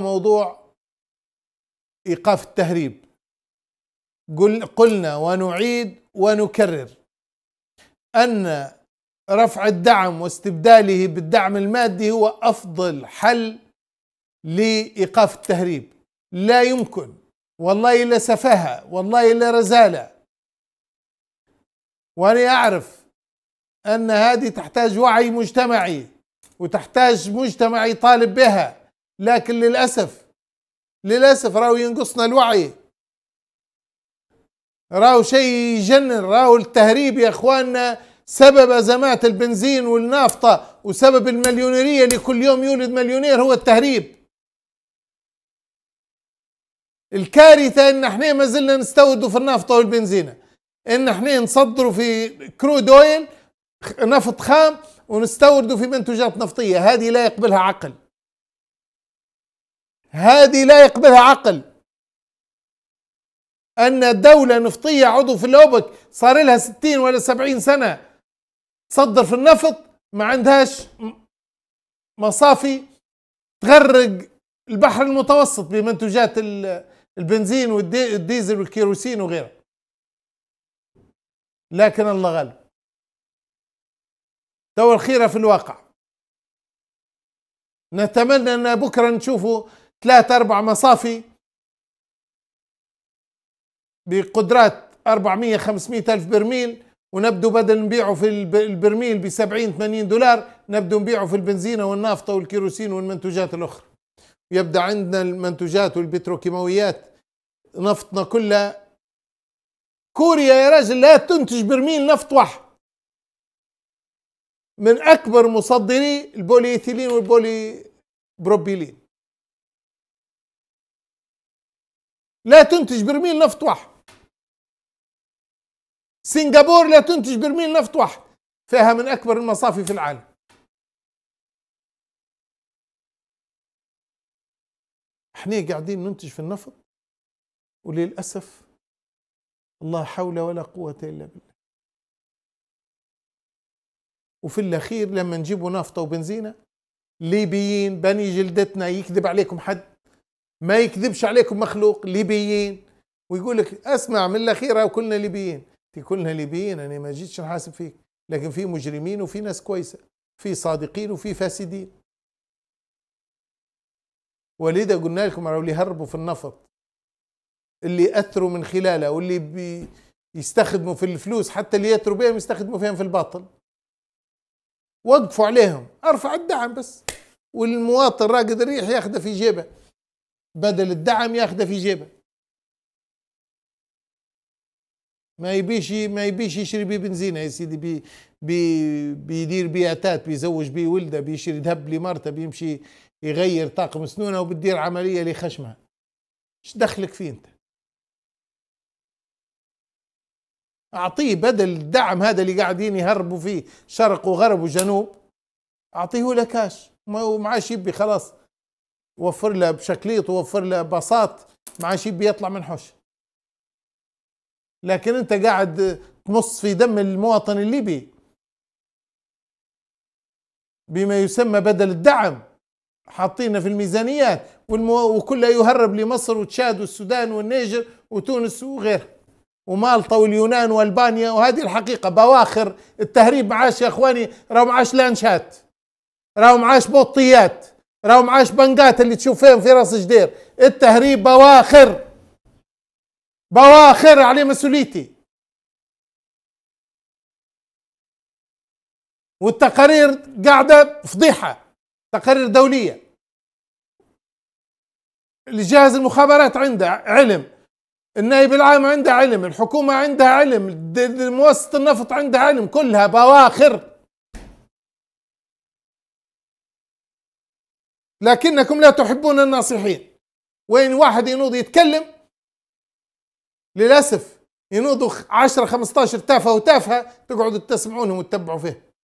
موضوع ايقاف التهريب قل قلنا ونعيد ونكرر ان رفع الدعم واستبداله بالدعم المادي هو افضل حل لايقاف التهريب لا يمكن والله الا سفاهه والله الا رزاله وانا اعرف ان هذه تحتاج وعي مجتمعي وتحتاج مجتمع يطالب بها لكن للأسف للأسف راهو ينقصنا الوعي راهو شيء يجنن راهو التهريب يا اخواننا سبب ازمات البنزين والنافطه وسبب المليونيريه اللي كل يوم يولد مليونير هو التهريب الكارثه ان احنا ما زلنا نستوردوا في النافطه والبنزينه ان احنا نصدروا في كرود اويل نفط خام ونستوردوا في منتوجات نفطيه هذه لا يقبلها عقل هذه لا يقبلها عقل أن دولة نفطية عضو في الأوبك صار لها 60 ولا 70 سنة تصدر في النفط ما عندهاش مصافي تغرق البحر المتوسط بمنتجات البنزين والديزل والكيروسين وغيره لكن الله غالب دور خيرة في الواقع نتمنى أن بكرة نشوفوا ثلاث أربع مصافي بقدرات 400 500 ألف برميل ونبدو بدل نبيعه في البرميل ب 70 80 دولار نبدو نبيعه في البنزينة والنافطة والكيروسين والمنتوجات الأخرى يبدأ عندنا المنتوجات والبتروكيماويات نفطنا كلها كوريا يا رجل لا تنتج برميل نفط واحد من أكبر مصدري البوليثيلين والبولي بروبيلين لا تنتج برميل نفط واحد سنغابور لا تنتج برميل نفط واحد فيها من أكبر المصافي في العالم احنا قاعدين ننتج في النفط وللأسف الله حول ولا قوة إلا بالله وفي الأخير لما نجيبوا نفط وبنزينة ليبيين بني جلدتنا يكذب عليكم حد ما يكذبش عليكم مخلوق ليبيين ويقول لك اسمع من الاخيره كلنا ليبيين كلنا ليبيين انا ما جيتش نحاسب فيك لكن في مجرمين وفي ناس كويسه في صادقين وفي فاسدين ولذا قلنا لكم اللي يهربوا في النفط اللي ياثروا من خلاله واللي بي يستخدموا في الفلوس حتى اللي يثروا بهم يستخدموا فيهم في الباطل وقفوا عليهم ارفع الدعم بس والمواطن راقد الريح ياخذه في جيبه بدل الدعم ياخذه في جيبه ما يبيش ما يبيش يشري بيه بنزينه يا سيدي بي بي بيدير بياتات بيزوج بيه ولده بيشري ذهب لمرته بيمشي يغير طاقم سنونه وبتدير عمليه لخشمها ايش دخلك فيه انت اعطيه بدل الدعم هذا اللي قاعدين يهربوا فيه شرق وغرب وجنوب اعطيه له كاش ما عادش يبي خلاص وفر له بشكليط ووفر له باصات مع شيء بيطلع من حوش لكن انت قاعد تمص في دم المواطن الليبي بما يسمى بدل الدعم حاطينه في الميزانيات والمو... وكله يهرب لمصر وتشاد والسودان والنيجر وتونس وغيرها ومالطا واليونان والبانيا وهذه الحقيقه بواخر التهريب معاش يا اخواني راهو معاش لانشات راهو معاش بوطيات راهم عاش بنقات اللي تشوفهم في راس جدير التهريب بواخر بواخر عليه مسؤوليتي والتقارير قاعدة فضيحة تقارير دولية الجهاز المخابرات عنده علم النائب العام عنده علم الحكومة عندها علم مؤسسة النفط عندها علم كلها بواخر لكنكم لا تحبون الناصحين وين واحد ينوض يتكلم للأسف ينوضوا 10 15 تافهه وتافهه تقعدوا تسمعونهم وتتبعوا فيه